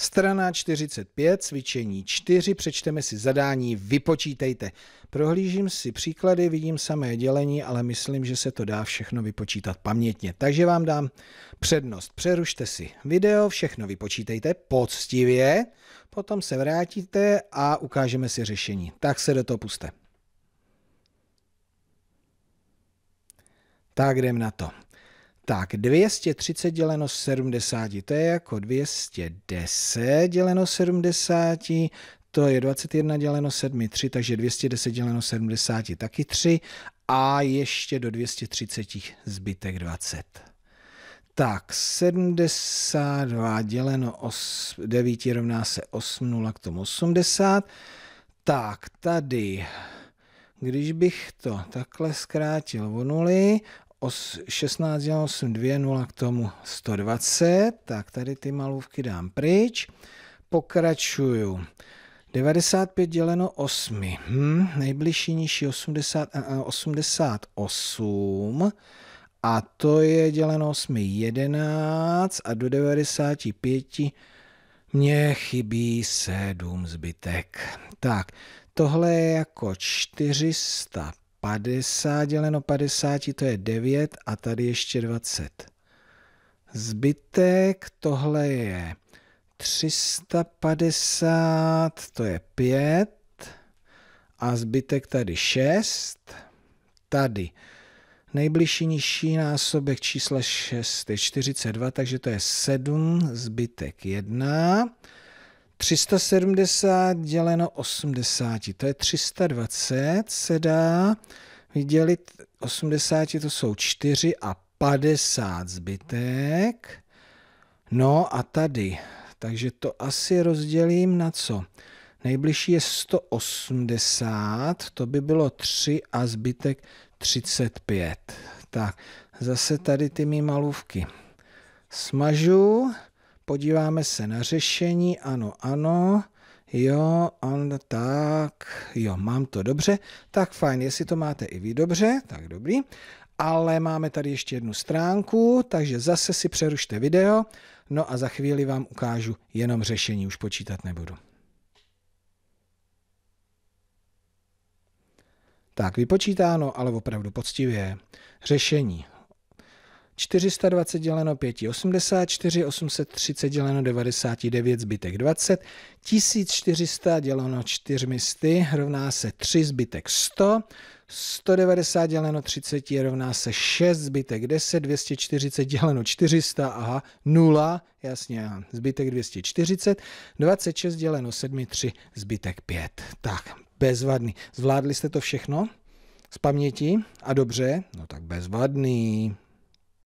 Strana 45, cvičení 4, přečteme si zadání, vypočítejte. Prohlížím si příklady, vidím samé dělení, ale myslím, že se to dá všechno vypočítat pamětně. Takže vám dám přednost. Přerušte si video, všechno vypočítejte poctivě, potom se vrátíte a ukážeme si řešení. Tak se do toho puste. Tak jdem na to. Tak 230 děleno 70, to je jako 210 děleno 70, to je 21 děleno 7, 3, takže 210 děleno 70 taky 3 a ještě do 230 zbytek 20. Tak, 72 děleno 8, 9 rovná se 8, 0 k tomu 80. Tak, tady, když bych to takhle zkrátil o 0, os 16 dělá 8, 2, 0 k tomu 120, tak tady ty malůvky dám pryč, pokračuju. 95 děleno 8, hm, nejbližší nižší 80, 88 eh, eh, a to je děleno 8, 11 a do 95 mně chybí 7 zbytek. Tak, tohle je jako 400 50 děleno 50, to je 9 a tady ještě 20. Zbytek tohle je 350, to je 5 a zbytek tady 6. Tady nejbližší nižší násobek čísla 6 je 42, takže to je 7, zbytek 1. 370 děleno 80, to je 320, se dá vydělit 80, to jsou 4 a 50 zbytek. No a tady, takže to asi rozdělím na co? Nejbližší je 180, to by bylo 3 a zbytek 35. Tak, zase tady ty mý malůvky. Smažu. Podíváme se na řešení, ano, ano, jo, on, tak, jo, mám to dobře, tak fajn, jestli to máte i vy dobře, tak dobrý, ale máme tady ještě jednu stránku, takže zase si přerušte video, no a za chvíli vám ukážu jenom řešení, už počítat nebudu. Tak, vypočítáno, ale opravdu poctivě. Řešení. 420 děleno 5 84, 830 děleno 99, zbytek 20, 1400 děleno 400 rovná se 3, zbytek 100, 190 děleno 30 rovná se 6, zbytek 10, 240 děleno 400, aha, 0, jasně, aha, zbytek 240, 26 děleno 7, 3, zbytek 5. Tak, bezvadný. Zvládli jste to všechno? Z paměti? A dobře? No tak bezvadný.